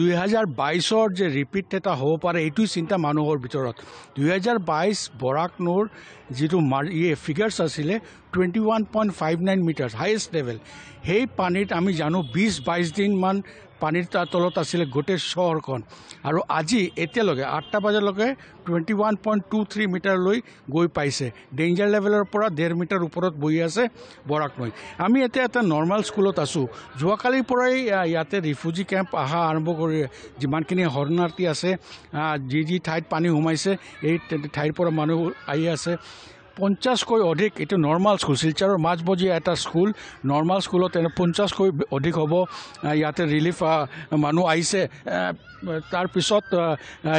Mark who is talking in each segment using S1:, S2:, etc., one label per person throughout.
S1: দুহেজাৰ বাইছৰ যে ৰিপিট এটা হ'ব পাৰে এইটোৱেই চিন্তা মানুহৰ ভিতৰত দুহেজাৰ হাজাৰ বাইছ বৰাক নৈৰ যিটো ফিগাৰ্ছ আছিলে twenty one point five nine metre highest level সেই পানীত আমি জানো বিছ বাইছ দিনমান পানীৰ তাৰ তলত আছিলে গোটেই চহৰখন আৰু আজি এতিয়ালৈকে আঠটা বজালৈকে twenty one point two three মিটাৰলৈ গৈ পাইছে ডেইঞ্জাৰ লেভেলৰ পৰা ডেৰ মিটাৰ ওপৰত বহি আছে বৰাক নৈ আমি এতিয়া এটা নৰ্মেল স্কুলত আছোঁ যোৱাকালিৰ পৰাই ইয়াতে ৰিফিউজি কেম্প অহা আৰম্ভ কৰি যিমানখিনি শৰণাৰ্থী আছে যি যি ঠাইত পানী সোমাইছে এই ঠাইৰ পৰা মানুহ আহি আছে পঞ্চাছকৈ অধিক এইটো নৰ্মেল স্কুল শিলচাৰৰ মাজমজিয়া এটা স্কুল নৰ্মেল স্কুলত তেনে পঞ্চাছকৈ অধিক হ'ব ইয়াতে ৰিলিফ মানুহ আহিছে তাৰপিছত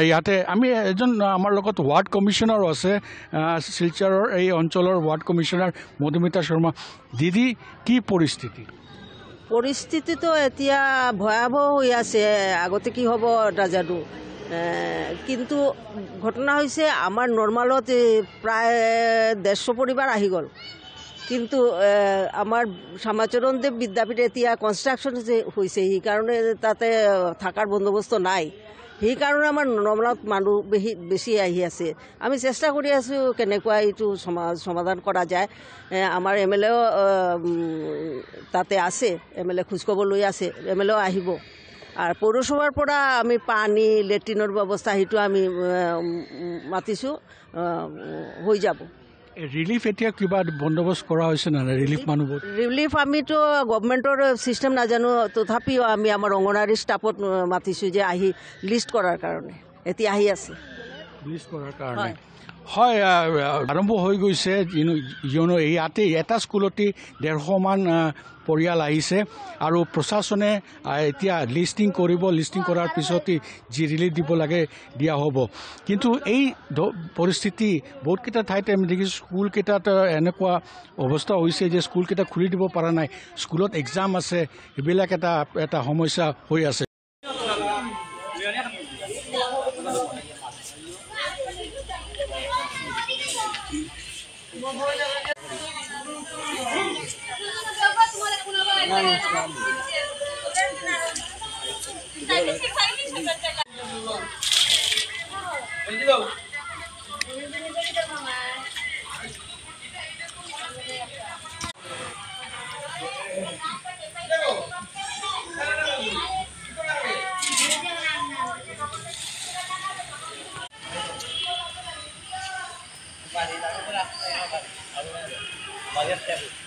S1: ইয়াতে আমি এজন আমাৰ লগত ৱাৰ্ড কমিশ্যনাৰো আছে শিলচাৰৰ এই অঞ্চলৰ ৱাৰ্ড কমিশ্যনাৰ মধুমিতা শৰ্মা দিদি কি পৰিস্থিতি
S2: পৰিস্থিতিটো এতিয়া ভয়াৱহ হৈ আছে আগতে কি হ'ব ৰাজাটো কিন্তু ঘটনা হৈছে আমাৰ নৰ্মেলত প্ৰায় ডেৰশ পৰিবাৰ আহি গ'ল কিন্তু আমাৰ শ্যামাচৰণ দেৱ বিদ্যাপীঠ এতিয়া কনষ্ট্ৰাকশ্যন হৈছে সেইকাৰণে তাতে থকাৰ বন্দোবস্ত নাই সেইকাৰণে আমাৰ নৰ্মেলত মানুহ বেছি বেছি আহি আছে আমি চেষ্টা কৰি আছোঁ কেনেকুৱা এইটো সমাধান কৰা যায় আমাৰ এম এল এও তাতে আছে এম এল এ খোজ কবলৈ আছে এম এল এও আহিব আৰু পৌৰসভাৰ পৰা আমি পানী লেট্ৰিনৰ ব্যৱস্থা সেইটো আমি মাতিছোঁ হৈ যাব
S1: ৰিলিফ এতিয়া কিবা বন্দোবস্ত কৰা হৈছে নে ৰিলিফ মানুহবোৰ
S2: ৰিলিফ আমিতো গভমেণ্টৰ ছিষ্টেম নাজানো তথাপিও আমি আমাৰ অংগনাৱাড়ী ষ্টাফত মাতিছোঁ যে আহি লিষ্ট কৰাৰ কাৰণে এতিয়া আহি আছে
S1: হয় আৰম্ভ হৈ গৈছে কিয়নো ইয়াতে এটা স্কুলতেই ডেৰশমান পৰিয়াল আহিছে আৰু প্ৰশাসনে এতিয়া লিষ্টিং কৰিব লিষ্টিং কৰাৰ পিছতেই যি ৰিলিফ দিব লাগে দিয়া হ'ব কিন্তু এই পৰিস্থিতি বহুতকেইটা ঠাইতে আমি দেখিছোঁ স্কুলকেইটাত এনেকুৱা অৱস্থা হৈছে যে স্কুলকেইটা খুলি দিব পৰা নাই স্কুলত এক্সাম আছে সেইবিলাক এটা এটা সমস্যা হৈ আছে
S2: Balik, aku
S1: berapa?